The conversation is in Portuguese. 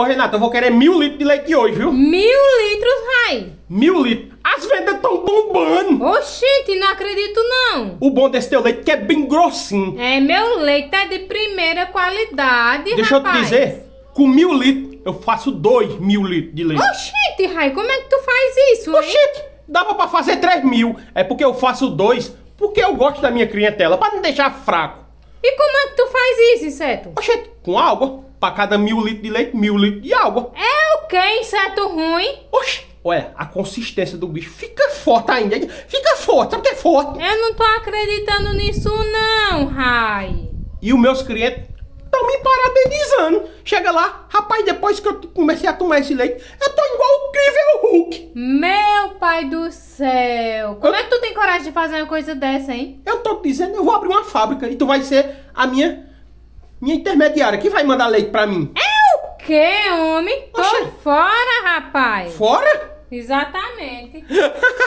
Ô, Renata, eu vou querer mil litros de leite hoje, viu? Mil litros, Rai? Mil litros. As vendas estão bombando. Oxente, não acredito não. O bom desse teu leite que é bem grossinho. É, meu leite é de primeira qualidade, Deixa rapaz. eu te dizer, com mil litros eu faço dois mil litros de leite. Oxente, Rai, como é que tu faz isso, Oxente, hein? dava pra fazer três mil. É porque eu faço dois, porque eu gosto da minha clientela, pra não deixar fraco. E como faz isso, inseto? Oxente, com água. Pra cada mil litros de leite, mil litros de água. É o que, inseto ruim? Oxe, olha, a consistência do bicho fica forte ainda. Fica forte, sabe o que é forte? Eu não tô acreditando nisso não, Rai. E os meus clientes estão me parabenizando. Chega lá, rapaz, depois que eu comecei a tomar esse leite, eu tô igual o Crível Hulk. Meu pai do céu. Como eu... é que tu tem coragem de fazer uma coisa dessa, hein? Eu tô te dizendo, eu vou abrir uma fábrica e tu vai ser a minha minha intermediária, que vai mandar leite pra mim? É o quê, homem? Tô Oxê. fora, rapaz. Fora? Exatamente.